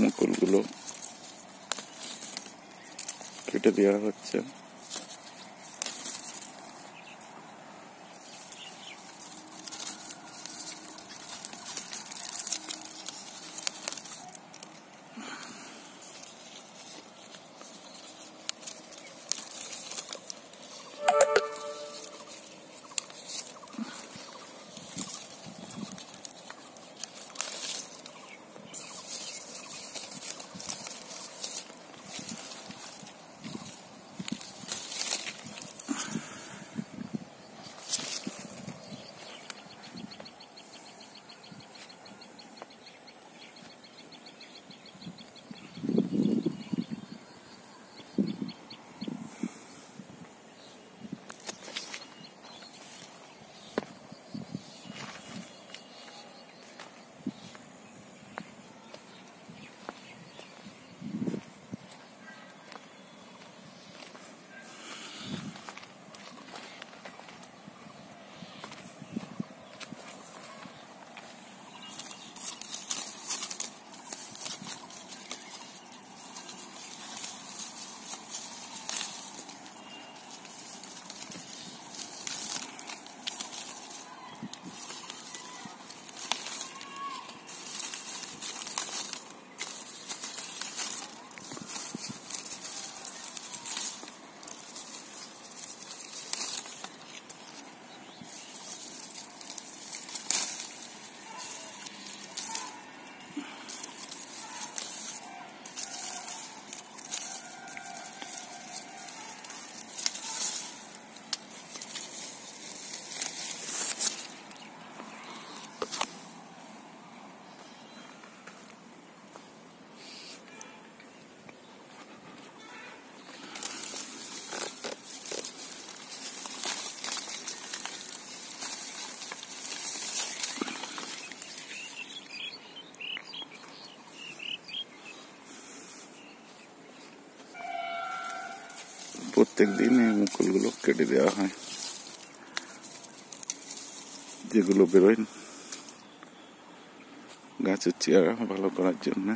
মুকুলগুলো কেটে দেওয়া হচ্ছে প্রত্যেক দিন এই মুকুলগুলো কেটে দেওয়া হয় যেগুলো বেরোয় গাছের চেয়ারা ভালো করার জন্য